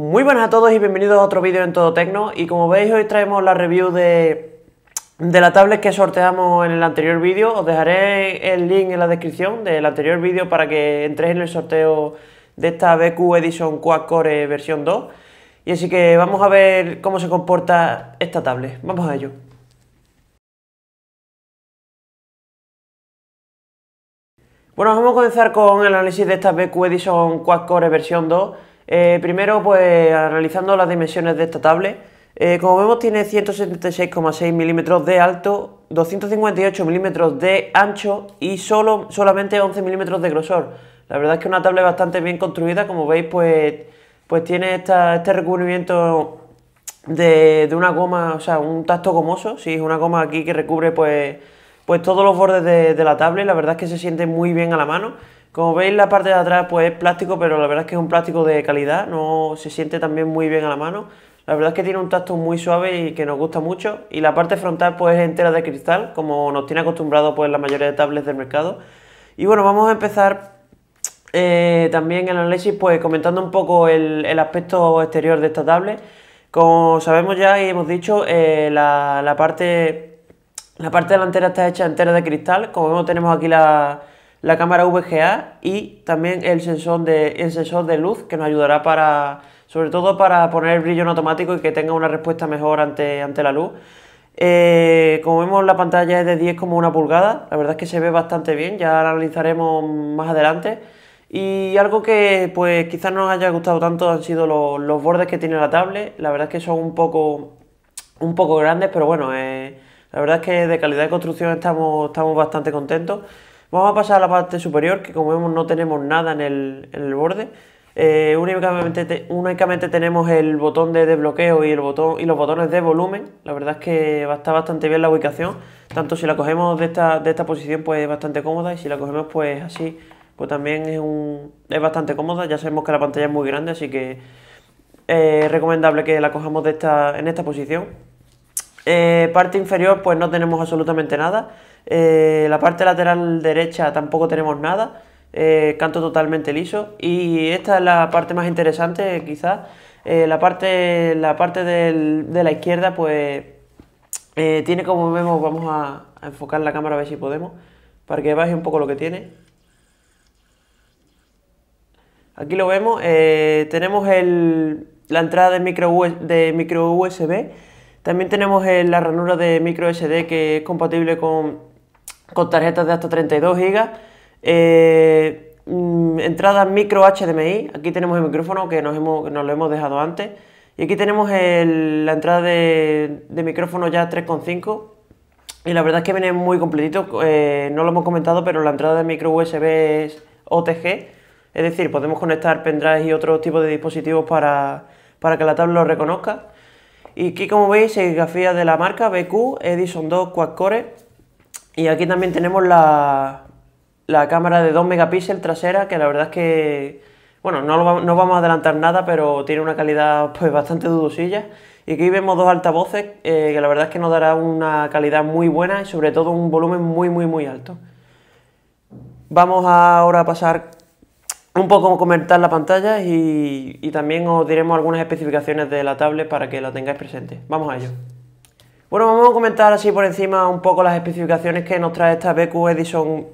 Muy buenas a todos y bienvenidos a otro vídeo en Todo Tecno y como veis hoy traemos la review de, la tablet que sorteamos en el anterior vídeo, os dejaré el link en la descripción del anterior vídeo para que entréis en el sorteo de esta BQ Edition Quad Core versión 2 y así que vamos a ver cómo se comporta esta tablet, vamos a ello. Bueno, vamos a comenzar con el análisis de esta BQ Edition Quad Core versión 2 eh, primero, pues analizando las dimensiones de esta tablet, eh, como vemos tiene 176,6 milímetros de alto, 258 milímetros de ancho y solo, solamente 11 milímetros de grosor. La verdad es que una tablet bastante bien construida, como veis, pues, pues tiene este recubrimiento de, una goma, o sea, un tacto gomoso, sí, es una goma aquí que recubre pues, pues todos los bordes de, de la tablet, la verdad es que se siente muy bien a la mano. Como veis la parte de atrás pues es plástico, pero la verdad es que es un plástico de calidad, no se siente también muy bien a la mano. La verdad es que tiene un tacto muy suave y que nos gusta mucho. Y la parte frontal pues es entera de cristal, como nos tiene acostumbrado pues la mayoría de tablets del mercado. Y bueno, vamos a empezar eh, también el análisis pues comentando un poco el, aspecto exterior de esta tablet. Como sabemos ya y hemos dicho, eh, la, parte, la parte delantera está hecha entera de cristal. Como vemos tenemos aquí la, la cámara VGA y también el sensor de, el sensor de luz que nos ayudará para, sobre todo para poner el brillo en automático y que tenga una respuesta mejor ante, ante la luz. Eh, como vemos la pantalla es de como 10 una pulgada la verdad es que se ve bastante bien, ya la analizaremos más adelante. Y algo que pues quizás no nos haya gustado tanto han sido los, bordes que tiene la tablet, la verdad es que son un poco, un poco grandes, pero bueno, eh, la verdad es que de calidad de construcción estamos, estamos bastante contentos. Vamos a pasar a la parte superior, que como vemos no tenemos nada en el, borde. Eh, únicamente, únicamente, tenemos el botón de desbloqueo y, el botón, y los botones de volumen. La verdad es que va a bastante bien la ubicación. Tanto si la cogemos de esta, de esta posición, pues es bastante cómoda. Y si la cogemos pues así, pues también es, bastante cómoda. Ya sabemos que la pantalla es muy grande, así que eh, es recomendable que la cojamos de esta, en esta posición. Eh, parte inferior, pues no tenemos absolutamente nada. Eh, la parte lateral derecha tampoco tenemos nada, eh, canto totalmente liso y esta es la parte más interesante quizás. Eh, la parte, la parte de la izquierda pues tiene como vemos, vamos a, enfocar la cámara a ver si podemos, para que baje un poco lo que tiene. Aquí lo vemos, tenemos la entrada de micro, e, de micro USB, también tenemos la ranura de micro SD que es compatible con con tarjetas de hasta 32 GB. Eh, mm, entrada micro HDMI. Aquí tenemos el micrófono que nos, lo hemos dejado antes. Y aquí tenemos la entrada de, micrófono ya 3.5. Y la verdad es que viene muy completito. Eh, no lo hemos comentado, pero la entrada de micro USB es OTG. Es decir, podemos conectar pendrives y otros tipo de dispositivos para, para que la tabla lo reconozca. Y aquí, como veis, grafía de la marca BQ Edison 2 Quad Core. Y aquí también tenemos la, cámara de 2 megapíxeles trasera, que la verdad es que, bueno, no, vamos a adelantar nada, pero tiene una calidad pues bastante dudosilla. Y aquí vemos dos altavoces, eh, que la verdad es que nos dará una calidad muy buena y sobre todo un volumen muy, muy, muy alto. Vamos ahora a pasar un poco a comentar la pantalla y, y también os diremos algunas especificaciones de la tablet para que la tengáis presente. Vamos a ello. Bueno, vamos a comentar así por encima un poco las especificaciones que nos trae esta BQ Edison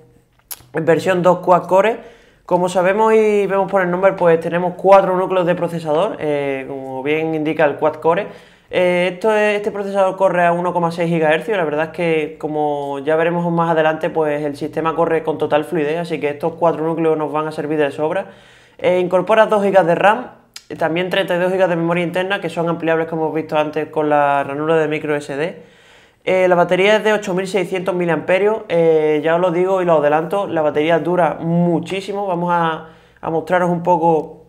versión 2 Quad Core. Como sabemos y vemos por el nombre, pues tenemos cuatro núcleos de procesador, eh, como bien indica el Quad Core. Eh, este procesador corre a 1,6 GHz, la verdad es que como ya veremos más adelante, pues el sistema corre con total fluidez, así que estos cuatro núcleos nos van a servir de sobra. Eh, incorpora 2 GB de RAM, también 32 GB de memoria interna que son ampliables como hemos visto antes con la ranura de micro SD. Eh, la batería es de 8600 mAh, eh, ya os lo digo y lo adelanto, la batería dura muchísimo, vamos a, mostraros un poco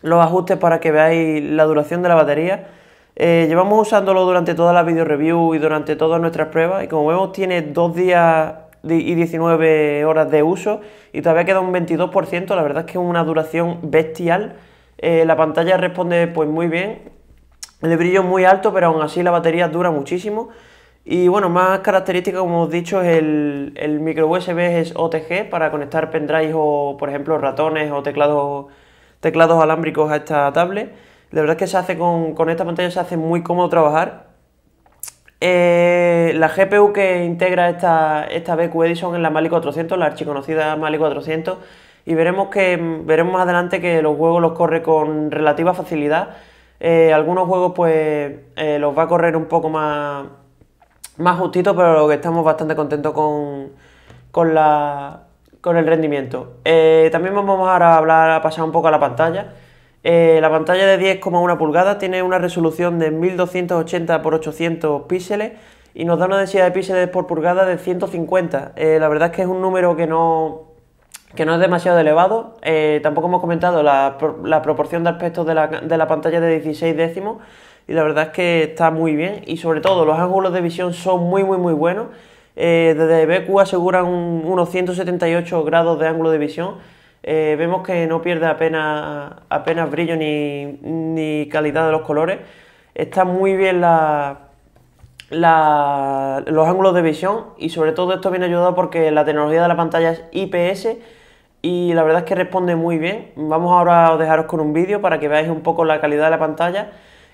los ajustes para que veáis la duración de la batería. Eh, llevamos usándolo durante toda la video review y durante todas nuestras pruebas y como vemos tiene 2 días y 19 horas de uso y todavía queda un 22%, la verdad es que es una duración bestial. Eh, la pantalla responde pues muy bien, el brillo es muy alto, pero aún así la batería dura muchísimo. Y bueno, más característica, como os dicho, es el, micro USB es OTG para conectar pendrives o, por ejemplo, ratones o teclados, teclados alámbricos a esta tablet. La verdad es que se hace con, esta pantalla se hace muy cómodo trabajar. Eh, la GPU que integra esta, esta BQ Edison es la Mali 400, la archiconocida Mali 400, y veremos que veremos más adelante que los juegos los corre con relativa facilidad. Eh, algunos juegos pues eh, los va a correr un poco más, más justito, pero estamos bastante contentos con, la, con el rendimiento. Eh, también vamos ahora a hablar, a pasar un poco a la pantalla. la pantalla de 10,1 pulgadas tiene una resolución de 1280 x 800 píxeles y nos da una densidad de píxeles por pulgada de 150. la verdad es que es un número que no, que no es demasiado elevado. Eh, tampoco hemos comentado la, proporción de aspectos de la, pantalla de 16 décimos y la verdad es que está muy bien y sobre todo los ángulos de visión son muy muy muy buenos. Eh, desde BQ aseguran unos 178 grados de ángulo de visión. Eh, vemos que no pierde apenas, apenas brillo ni, calidad de los colores. Está muy bien los ángulos de visión y sobre todo esto viene ayudado porque la tecnología de la pantalla es IPS y la verdad es que responde muy bien. Vamos ahora a dejaros con un vídeo para que veáis un poco la calidad de la pantalla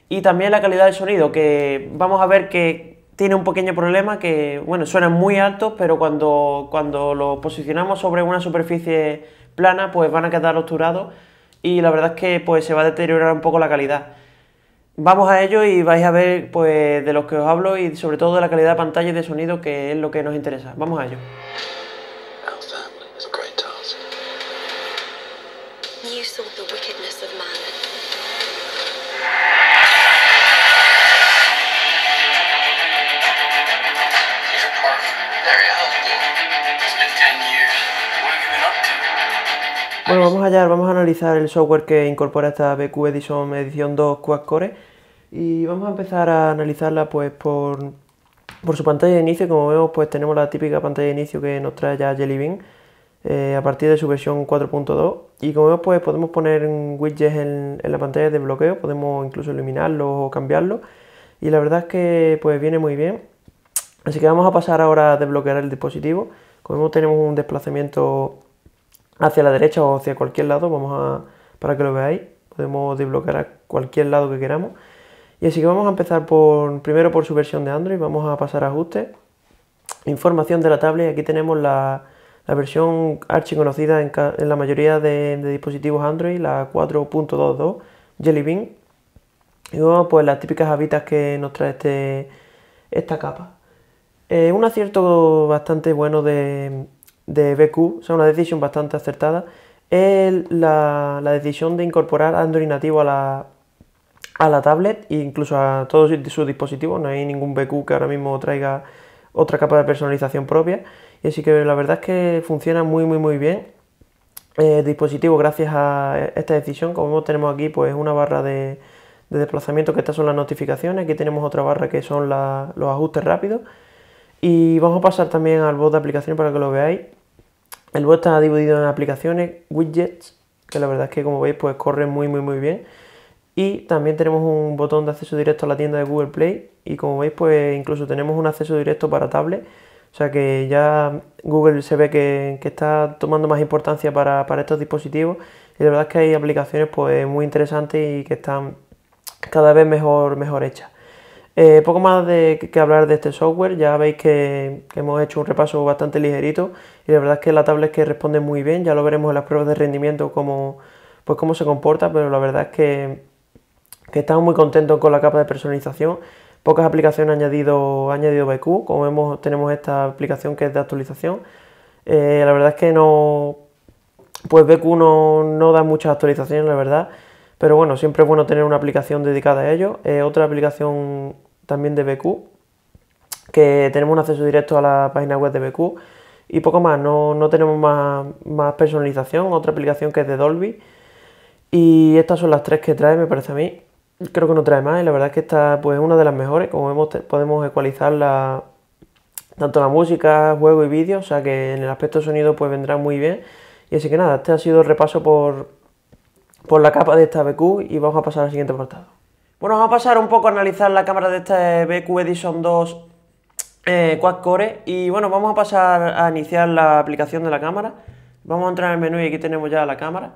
y también la calidad del sonido, que vamos a ver que tiene un pequeño problema que, bueno, suenan muy altos, pero cuando, cuando los posicionamos sobre una superficie plana, pues van a quedar obturados y la verdad es que pues se va a deteriorar un poco la calidad. Vamos a ello y vais a ver pues de los que os hablo y sobre todo de la calidad de pantalla y de sonido que es lo que nos interesa. Vamos a ello. vamos a analizar el software que incorpora esta BQ Edition edición 2 Quad Core y vamos a empezar a analizarla pues por, su pantalla de inicio, como vemos pues tenemos la típica pantalla de inicio que nos trae ya Jelly Bean eh, a partir de su versión 4.2 y como vemos pues podemos poner widgets en, la pantalla de bloqueo, podemos incluso eliminarlo o cambiarlo y la verdad es que pues viene muy bien así que vamos a pasar ahora a desbloquear el dispositivo como vemos tenemos un desplazamiento hacia la derecha o hacia cualquier lado, vamos a, para que lo veáis, podemos desbloquear a cualquier lado que queramos. Y así que vamos a empezar por, primero por su versión de Android, vamos a pasar a ajustes, información de la tablet, aquí tenemos la, versión archiconocida conocida en la mayoría de, dispositivos Android, la 4.22 Jelly Bean, y luego pues las típicas habitas que nos trae este, esta capa. un acierto bastante bueno de, de BQ, o sea, una decisión bastante acertada, es la, decisión de incorporar Android nativo a la, a la tablet e incluso a todos sus dispositivos. No hay ningún BQ que ahora mismo traiga otra capa de personalización propia. Y así que la verdad es que funciona muy, muy, muy bien. El eh, dispositivo, gracias a esta decisión, como vemos, tenemos aquí pues una barra de, desplazamiento que estas son las notificaciones. Aquí tenemos otra barra que son los ajustes rápidos. Y vamos a pasar también al bot de aplicación para que lo veáis. El bot está dividido en aplicaciones, widgets, que la verdad es que como veis pues corre muy muy muy bien. Y también tenemos un botón de acceso directo a la tienda de Google Play y como veis pues incluso tenemos un acceso directo para tablet. O sea que ya Google se ve que, está tomando más importancia para, estos dispositivos y la verdad es que hay aplicaciones pues muy interesantes y que están cada vez mejor, mejor hechas. Eh, poco más que hablar de este software, ya veis que, hemos hecho un repaso bastante ligerito y la verdad es que la tablet que responde muy bien, ya lo veremos en las pruebas de rendimiento cómo, pues cómo se comporta, pero la verdad es que, estamos muy contentos con la capa de personalización, pocas aplicaciones han añadido, añadido BQ, como vemos tenemos esta aplicación que es de actualización, eh, la verdad es que no, pues BQ no, no da muchas actualizaciones, la verdad, pero bueno, siempre es bueno tener una aplicación dedicada a ello. Eh, otra aplicación también de BQ, que tenemos un acceso directo a la página web de BQ y poco más, no, tenemos más, personalización, otra aplicación que es de Dolby y estas son las tres que trae, me parece a mí. Creo que no trae más y la verdad es que esta pues, es una de las mejores, como vemos podemos ecualizar la, tanto la música, juego y vídeo, o sea que en el aspecto sonido pues vendrá muy bien. Y así que nada, este ha sido el repaso por, por la capa de esta BQ y vamos a pasar al siguiente apartado. Bueno, vamos a pasar un poco a analizar la cámara de este BQ Edison 2 eh, Quad Core y bueno, vamos a pasar a iniciar la aplicación de la cámara. Vamos a entrar en el menú y aquí tenemos ya la cámara.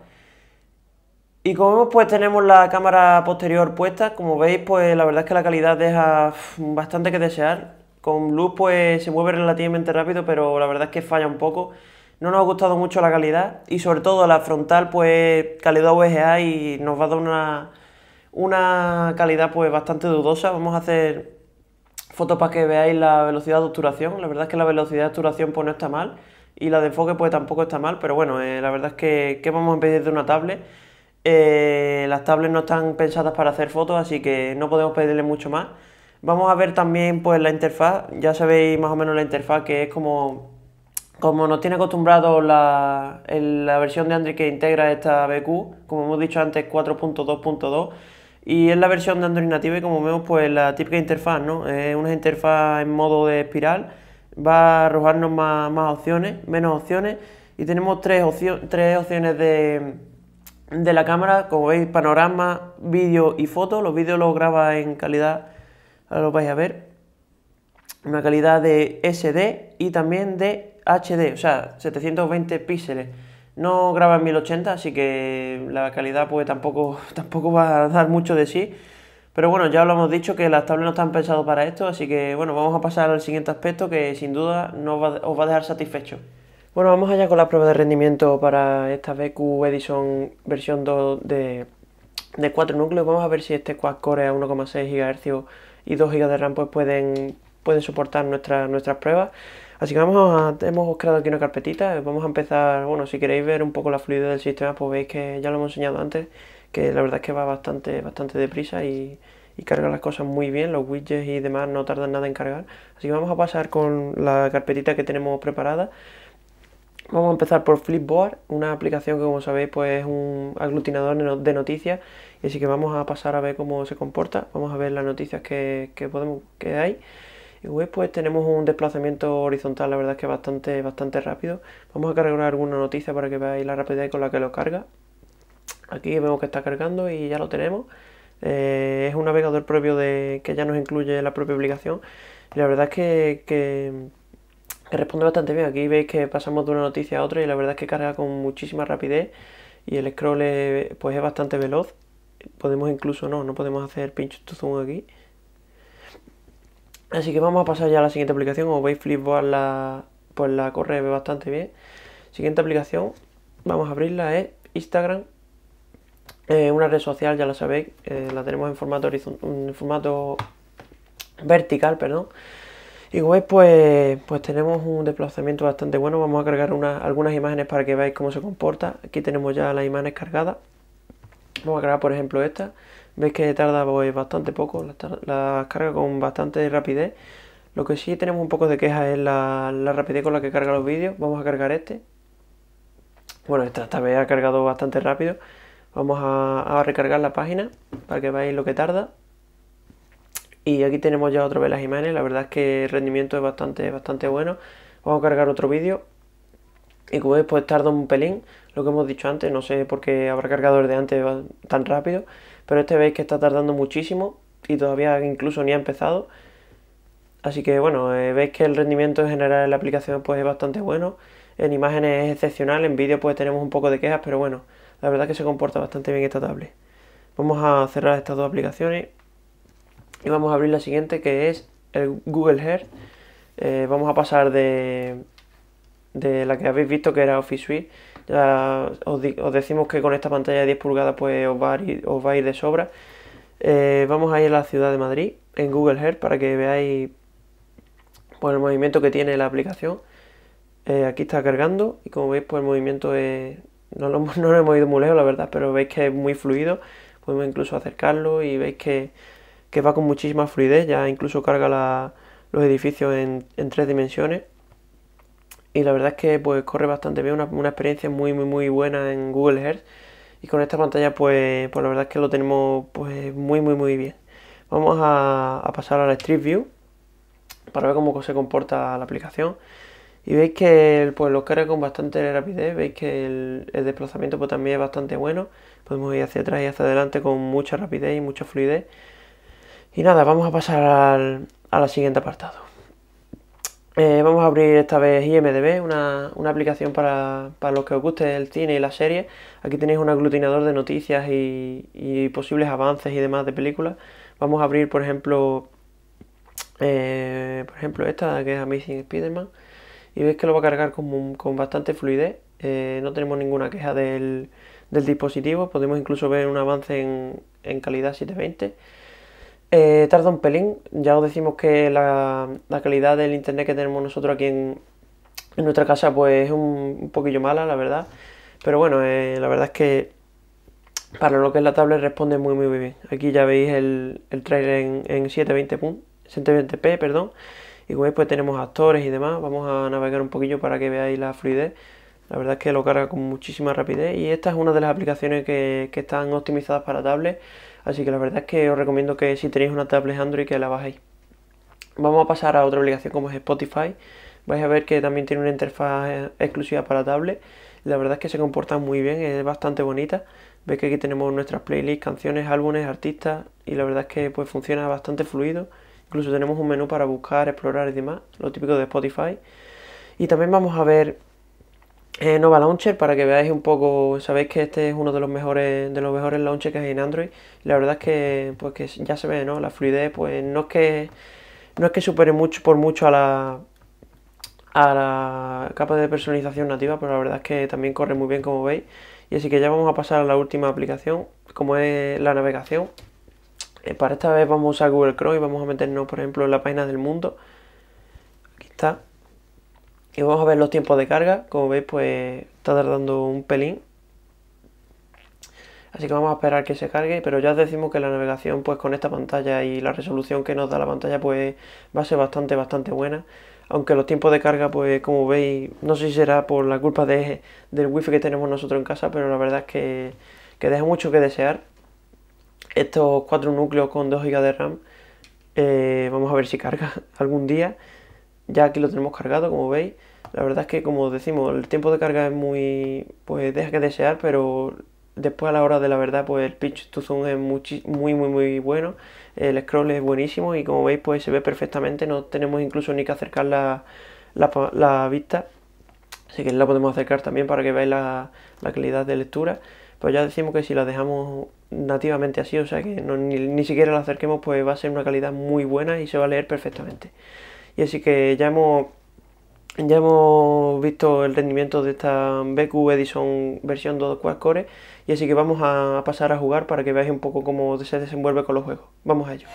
Y como vemos, pues tenemos la cámara posterior puesta. Como veis, pues la verdad es que la calidad deja mm, bastante que desear. Con luz, pues se mueve relativamente rápido, pero la verdad es que falla un poco. No nos ha gustado mucho la calidad y sobre todo la frontal, pues calidad VGA y nos va a dar una una calidad pues bastante dudosa. Vamos a hacer fotos para que veáis la velocidad de obturación. La verdad es que la velocidad de obturación pues no está mal y la de enfoque pues tampoco está mal, pero bueno, eh, la verdad es que ¿qué vamos a pedir de una tablet? Eh, las tablets no están pensadas para hacer fotos, así que no podemos pedirle mucho más. Vamos a ver también pues la interfaz, ya sabéis más o menos la interfaz que es como, como nos tiene acostumbrado la, la versión de Android que integra esta BQ, como hemos dicho antes 4.2.2 y es la versión de Android Native, y como vemos, pues la típica interfaz, ¿no? Es una interfaz en modo de espiral, va a arrojarnos más, opciones, menos opciones, y tenemos tres, opciones de, de la cámara, como veis, panorama, vídeo y foto. Los vídeos los graba en calidad, ahora lo vais a ver, una calidad de SD y también de HD, o sea, 720 píxeles. No graba en 1080, así que la calidad pues tampoco, tampoco va a dar mucho de sí. Pero bueno, ya lo hemos dicho que las tablets no están pensadas para esto, así que bueno, vamos a pasar al siguiente aspecto que sin duda no os va, a dejar satisfecho. Bueno, vamos allá con la prueba de rendimiento para esta BQ Edison versión 2 de, de 4 núcleos. Vamos a ver si este quad-core a 1,6 GHz y 2 GB de RAM pues, pueden, pueden soportar nuestras pruebas. Así que vamos hemos creado aquí una carpetita, eh, vamos a empezar, bueno, si queréis ver un poco la fluidez del sistema, pues veis que ya lo hemos enseñado antes, que la verdad es que va bastante, bastante deprisa y, carga las cosas muy bien, los widgets y demás no tardan nada en cargar. Así que vamos a pasar con la carpetita que tenemos preparada. Vamos a empezar por Flipboard, una aplicación que como sabéis pues es un aglutinador de noticias, y así que vamos a pasar a ver cómo se comporta, vamos a ver las noticias que, que podemos, que hay. Y web pues tenemos un desplazamiento horizontal, la verdad es que bastante, bastante rápido. Vamos a cargar alguna noticia para que veáis la rapidez con la que lo carga. Aquí vemos que está cargando y ya lo tenemos. Eh, es un navegador propio de, que ya nos incluye la propia aplicación. Y la verdad es que, responde bastante bien. Aquí veis que pasamos de una noticia a otra y la verdad es que carga con muchísima rapidez y el scroll pues es bastante veloz. Podemos incluso, no, no podemos hacer pinch to zoom aquí. Así que vamos a pasar ya a la siguiente aplicación. Como veis, Flipboard la, pues la corre bastante bien. Siguiente aplicación, vamos a abrirla, es Instagram. Eh, una red social, ya la sabéis, eh, la tenemos en formato, en formato vertical, perdón. Y como pues, pues tenemos un desplazamiento bastante bueno. Vamos a cargar algunas imágenes para que veáis cómo se comporta. Aquí tenemos ya las imágenes cargadas. Vamos a cargar, por ejemplo, esta. Veis que tarda pues, bastante poco, la, carga con bastante rapidez. Lo que sí tenemos un poco de queja es la, rapidez con la que carga los vídeos. Vamos a cargar este. Bueno, esta, esta vez ha cargado bastante rápido. Vamos a, recargar la página para que veáis lo que tarda. Y aquí tenemos ya otra vez las imágenes. La verdad es que el rendimiento es bastante, bastante bueno. Vamos a cargar otro vídeo. Y como veis, pues tarda un pelín. Lo que hemos dicho antes, no sé por qué habrá cargado de antes tan rápido pero este veis que está tardando muchísimo y todavía incluso ni ha empezado. Así que bueno, eh, veis que el rendimiento en general de la aplicación pues es bastante bueno. En imágenes es excepcional, en vídeo pues tenemos un poco de quejas, pero bueno, la verdad es que se comporta bastante bien esta tablet. Vamos a cerrar estas dos aplicaciones y vamos a abrir la siguiente que es el Google Earth. Eh, vamos a pasar de, de la que habéis visto que era Office Suite os, decimos que con esta pantalla de 10 pulgadas pues os va a ir, de sobra. Eh, vamos a ir a la ciudad de Madrid en Google Earth para que veáis pues, el movimiento que tiene la aplicación. Eh, aquí está cargando y como veis pues el movimiento no, lo, no hemos ido muy lejos la verdad, pero veis que es muy fluido. Podemos incluso acercarlo y veis que, va con muchísima fluidez, ya incluso carga los edificios en tres dimensiones y la verdad es que pues corre bastante bien, una, experiencia muy muy muy buena en Google Earth y con esta pantalla pues, pues la verdad es que lo tenemos pues muy muy muy bien. Vamos a, pasar a la Street View para ver cómo se comporta la aplicación y veis que pues, lo carga con bastante rapidez, veis que el, desplazamiento pues también es bastante bueno, podemos ir hacia atrás y hacia adelante con mucha rapidez y mucha fluidez. Y nada, vamos a pasar al, a la siguiente apartado. Eh, vamos a abrir esta vez IMDB, una, aplicación para, para, los que os guste el cine y la serie. Aquí tenéis un aglutinador de noticias y, posibles avances y demás de películas. Vamos a abrir, por ejemplo, eh, por ejemplo esta que es Amazing Spider-Man. Y veis que lo va a cargar con, bastante fluidez. Eh, no tenemos ninguna queja del, dispositivo. Podemos incluso ver un avance en, en calidad 720. Eh, tarda un pelín, ya os decimos que la, calidad del internet que tenemos nosotros aquí en, nuestra casa pues es un, poquillo mala, la verdad. Pero bueno, eh, la verdad es que para lo que es la tablet responde muy muy bien. Aquí ya veis el, trailer en, 720p, p perdón. Y como veis pues tenemos actores y demás, vamos a navegar un poquillo para que veáis la fluidez. La verdad es que lo carga con muchísima rapidez y esta es una de las aplicaciones que, que están optimizadas para tablet Así que la verdad es que os recomiendo que si tenéis una tablet Android que la bajéis. Vamos a pasar a otra aplicación como es Spotify. Vais a ver que también tiene una interfaz eh, exclusiva para tablet. La verdad es que se comporta muy bien, es bastante bonita. Veis que aquí tenemos nuestras playlists, canciones, álbumes, artistas y la verdad es que pues funciona bastante fluido. Incluso tenemos un menú para buscar, explorar y demás, lo típico de Spotify. Y también vamos a ver eh, Nova Launcher para que veáis un poco, sabéis que este es uno de los mejores de los mejores launchers que hay en Android. La verdad es que pues ya se ve, ¿no? La fluidez pues no es que no es que supere mucho por mucho a la a la capa de personalización nativa, pero la verdad es que también corre muy bien como veis. Y así que ya vamos a pasar a la última aplicación, como es la navegación. Eh, para esta vez vamos a Google Chrome y vamos a meternos, por ejemplo, en la página del mundo. Aquí está. Y vamos a ver los tiempos de carga. Como veis, pues está tardando un pelín. Así que vamos a esperar que se cargue, pero ya os decimos que la navegación pues con esta pantalla y la resolución que nos da la pantalla pues va a ser bastante, bastante buena. Aunque los tiempos de carga pues como veis, no sé si será por la culpa de, del wifi que tenemos nosotros en casa, pero la verdad es que, que deja mucho que desear. Estos cuatro núcleos con 2 GB de RAM, eh, vamos a ver si carga algún día ya aquí lo tenemos cargado como veis la verdad es que como decimos el tiempo de carga es muy pues deja que desear pero después a la hora de la verdad pues el pitch to zoom es muy muy muy bueno el scroll es buenísimo y como veis pues se ve perfectamente no tenemos incluso ni que acercar la, vista así que la podemos acercar también para que veáis la, calidad de lectura pues ya decimos que si la dejamos nativamente así o sea que ni, ni siquiera la acerquemos pues va a ser una calidad muy buena y se va a leer perfectamente y así que ya hemos, visto el rendimiento de esta BQ Edison versión 2 Quad Core. Y así que vamos a pasar a jugar para que veáis un poco cómo se desenvuelve con los juegos. Vamos a ello.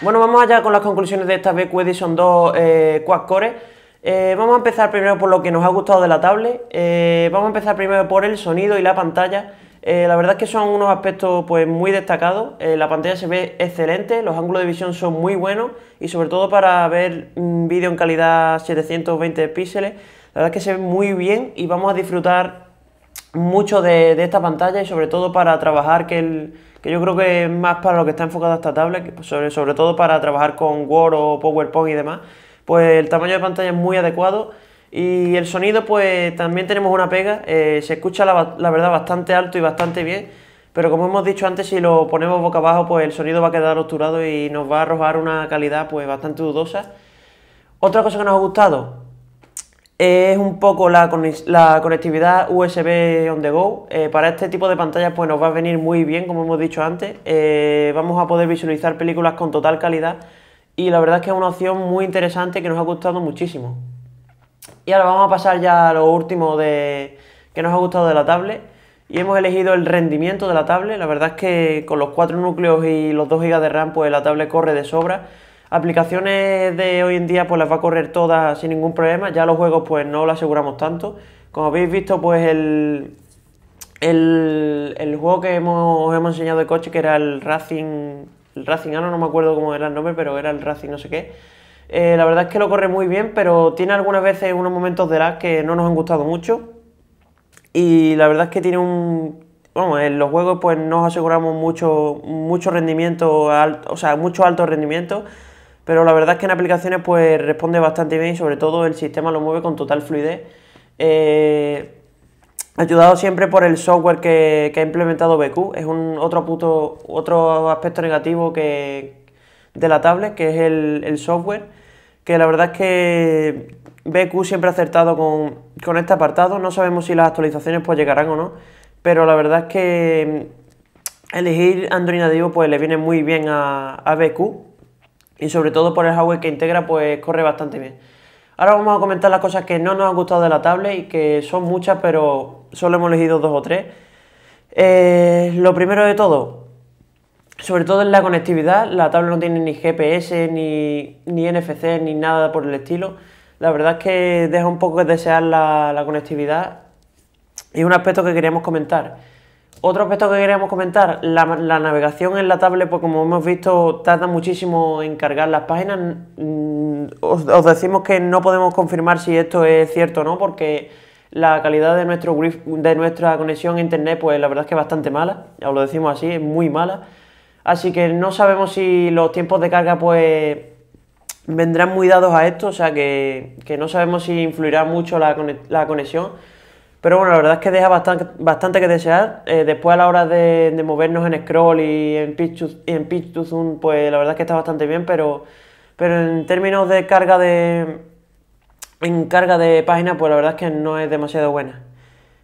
Bueno, vamos allá con las conclusiones de esta BQ Edison 2 eh, Quad Core. Eh, vamos a empezar primero por lo que nos ha gustado de la tablet. Eh, vamos a empezar primero por el sonido y la pantalla. Eh, la verdad es que son unos aspectos pues, muy destacados. la pantalla se ve excelente, los ángulos de visión son muy buenos y sobre todo para ver un vídeo en calidad 720 píxeles. La verdad es que se ve muy bien y vamos a disfrutar mucho de, de, esta pantalla y sobre todo para trabajar, que, el, que yo creo que es más para lo que está enfocado esta tablet, pues, sobre, sobre todo para trabajar con Word o PowerPoint y demás, pues el tamaño de pantalla es muy adecuado. Y el sonido, pues también tenemos una pega, eh, se escucha la, verdad bastante alto y bastante bien, pero como hemos dicho antes, si lo ponemos boca abajo, pues el sonido va a quedar obturado y nos va a arrojar una calidad pues bastante dudosa. Otra cosa que nos ha gustado, es un poco la, conectividad USB on the go. Eh, para este tipo de pantallas pues nos va a venir muy bien, como hemos dicho antes. Eh, vamos a poder visualizar películas con total calidad y la verdad es que es una opción muy interesante que nos ha gustado muchísimo. Y ahora vamos a pasar ya a lo último de, que nos ha gustado de la tablet. Y hemos elegido el rendimiento de la tablet. La verdad es que con los cuatro núcleos y los 2 GB de RAM, pues la tablet corre de sobra Aplicaciones de hoy en día pues las va a correr todas sin ningún problema, ya los juegos pues no lo aseguramos tanto. Como habéis visto pues el, el, el juego que hemos, os hemos enseñado de coche que era el Racing, el Racing Ano, ah, no me acuerdo cómo era el nombre, pero era el Racing no sé qué. Eh, la verdad es que lo corre muy bien, pero tiene algunas veces unos momentos de lag que no nos han gustado mucho. Y la verdad es que tiene un... Bueno, en los juegos pues nos aseguramos mucho, mucho rendimiento, alto, o sea, mucho alto rendimiento. Pero la verdad es que en aplicaciones pues responde bastante bien y sobre todo el sistema lo mueve con total fluidez. Eh, ayudado siempre por el software que, ha implementado BQ. Es un otro punto, otro aspecto negativo que, de la tablet, que es el, software. Que la verdad es que BQ siempre ha acertado con, este apartado. No sabemos si las actualizaciones pues llegarán o no. Pero la verdad es que elegir Android nativo pues le viene muy bien a BQ y sobre todo por el hardware que integra, pues corre bastante bien. Ahora vamos a comentar las cosas que no nos han gustado de la tablet y que son muchas, pero solo hemos elegido dos o tres. Eh, lo primero de todo, sobre todo en la conectividad, la tablet no tiene ni GPS, ni, NFC, ni nada por el estilo. La verdad es que deja un poco que desear la, la conectividad y un aspecto que queríamos comentar. Otro aspecto que queríamos comentar, la, navegación en la tablet, pues como hemos visto, tarda muchísimo en cargar las páginas. Mm, os, decimos que no podemos confirmar si esto es cierto o no, porque la calidad de, nuestro, de nuestra conexión a internet, pues la verdad es que es bastante mala, os lo decimos así, es muy mala. Así que no sabemos si los tiempos de carga, pues vendrán muy dados a esto, o sea que, no sabemos si influirá mucho la, la conexión pero bueno, la verdad es que deja bastante, que desear. Eh, después a la hora de, movernos en Scroll y en Pitch, to, en zoom, pues la verdad es que está bastante bien, pero, en términos de carga de, en carga de página, pues la verdad es que no es demasiado buena.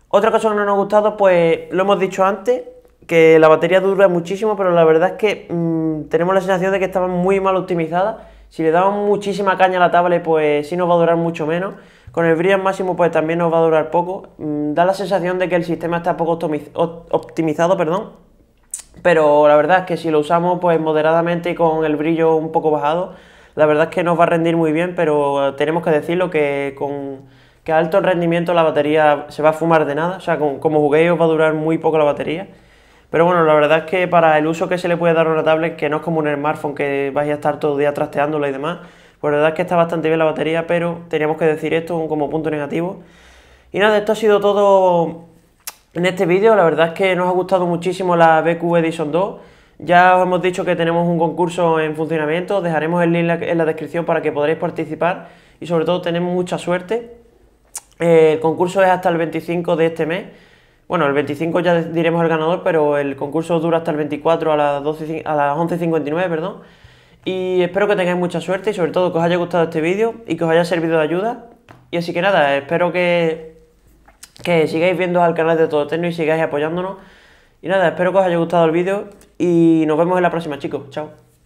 Otra cosa que no nos ha gustado, pues lo hemos dicho antes, que la batería dura muchísimo, pero la verdad es que mm, tenemos la sensación de que estaba muy mal optimizada. Si le damos muchísima caña a la tablet, pues sí nos va a durar mucho menos. Con el brillo máximo pues también nos va a durar poco. Mm, da la sensación de que el sistema está poco optimizado, perdón. Pero la verdad es que si lo usamos pues moderadamente y con el brillo un poco bajado, la verdad es que nos va a rendir muy bien, pero eh, tenemos que decirlo que con que alto rendimiento la batería se va a fumar de nada, o sea, como juguéis os va a durar muy poco la batería. Pero bueno, la verdad es que para el uso que se le puede dar a una tablet, que no es como un smartphone que vais a estar todo el día trasteándola y demás, la verdad es que está bastante bien la batería, pero teníamos que decir esto como punto negativo. Y nada, esto ha sido todo en este vídeo. La verdad es que nos ha gustado muchísimo la BQ Edition 2. Ya os hemos dicho que tenemos un concurso en funcionamiento, dejaremos el link en la descripción para que podréis participar y sobre todo tenemos mucha suerte. Eh, el concurso es hasta el 25 de este mes. Bueno, el 25 ya diremos el ganador, pero el concurso dura hasta el 24 a las, a las 11.59, perdón. Y espero que tengáis mucha suerte y sobre todo que os haya gustado este vídeo y que os haya servido de ayuda. Y así que nada, espero que, que sigáis viendo al canal de Todo y sigáis apoyándonos. Y nada, espero que os haya gustado el vídeo y nos vemos en la próxima chicos. Chao.